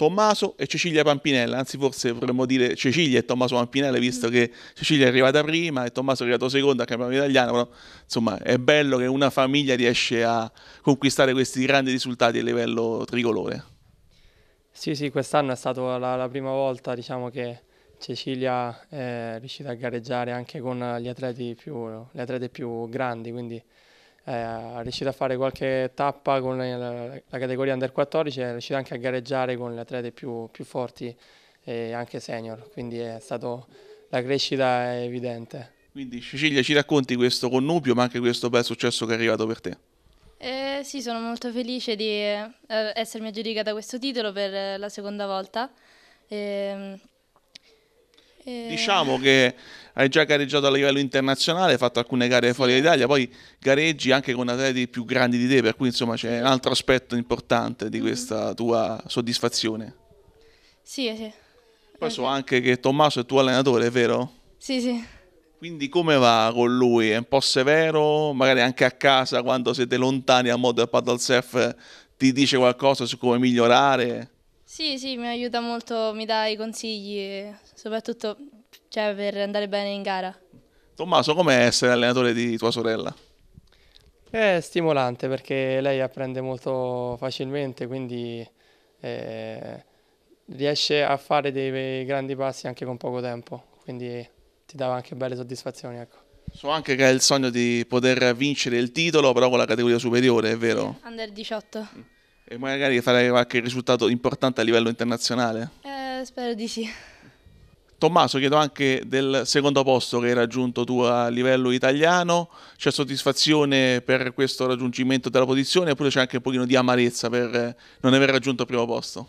Tommaso e Cecilia Pampinella, anzi forse vorremmo dire Cecilia e Tommaso Pampinella, visto che Cecilia è arrivata prima e Tommaso è arrivato secondo al campionato italiano, però insomma è bello che una famiglia riesce a conquistare questi grandi risultati a livello tricolore. Sì, sì, quest'anno è stata la, la prima volta diciamo, che Cecilia è riuscita a gareggiare anche con gli atleti più, gli atleti più grandi, quindi eh, riuscito a fare qualche tappa con la, la categoria under 14 e è riuscito anche a gareggiare con le atlete più, più forti e anche senior, quindi è stata la crescita evidente. Quindi Cecilia ci racconti questo connubio ma anche questo bel successo che è arrivato per te? Eh, sì, sono molto felice di eh, essermi aggiudicata questo titolo per la seconda volta. Eh, eh, diciamo che hai già gareggiato a livello internazionale, hai fatto alcune gare fuori dall'Italia, poi gareggi anche con atleti più grandi di te, per cui insomma c'è un altro aspetto importante di mhm. questa tua soddisfazione. Sì, sì. Poi so eh, anche che Tommaso è tuo allenatore, vero? Sì, sì. Quindi come va con lui? È un po' severo? Magari anche a casa quando siete lontani a modo del paddle surf ti dice qualcosa su come migliorare? Sì, sì, mi aiuta molto, mi dà i consigli, soprattutto cioè, per andare bene in gara. Tommaso, com'è essere allenatore di tua sorella? È stimolante perché lei apprende molto facilmente, quindi eh, riesce a fare dei grandi passi anche con poco tempo, quindi ti dava anche belle soddisfazioni. Ecco. So anche che hai il sogno di poter vincere il titolo, però con la categoria superiore, è vero? Under 18. E magari fare qualche risultato importante a livello internazionale? Eh, spero di sì. Tommaso, chiedo anche del secondo posto che hai raggiunto tu a livello italiano. C'è soddisfazione per questo raggiungimento della posizione oppure c'è anche un pochino di amarezza per eh, non aver raggiunto il primo posto?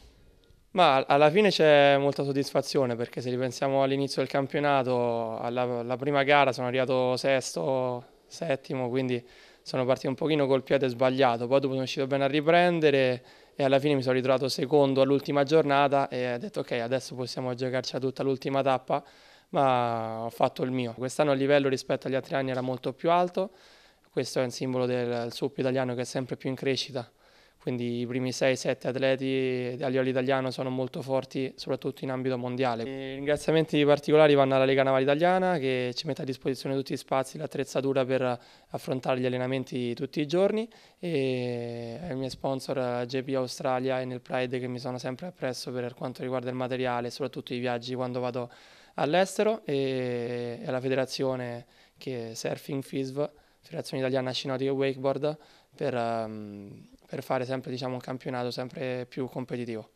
Ma alla fine c'è molta soddisfazione perché se ripensiamo all'inizio del campionato, alla, alla prima gara sono arrivato sesto, settimo, quindi sono partito un pochino col piede sbagliato, poi dopo sono riuscito bene a riprendere e alla fine mi sono ritrovato secondo all'ultima giornata e ho detto ok adesso possiamo giocarci a tutta l'ultima tappa ma ho fatto il mio. Quest'anno il livello rispetto agli altri anni era molto più alto, questo è un simbolo del, del sub italiano che è sempre più in crescita quindi i primi 6-7 atleti a livello italiano sono molto forti soprattutto in ambito mondiale. I ringraziamenti particolari vanno alla Lega Navale Italiana che ci mette a disposizione tutti gli spazi, l'attrezzatura per affrontare gli allenamenti tutti i giorni e ai miei sponsor JP Australia e nel Pride che mi sono sempre appresso per quanto riguarda il materiale soprattutto i viaggi quando vado all'estero e alla federazione che è Surfing FISV Federazione Italiana Cinotico Wakeboard per, ehm, per, fare sempre diciamo, un campionato sempre più competitivo.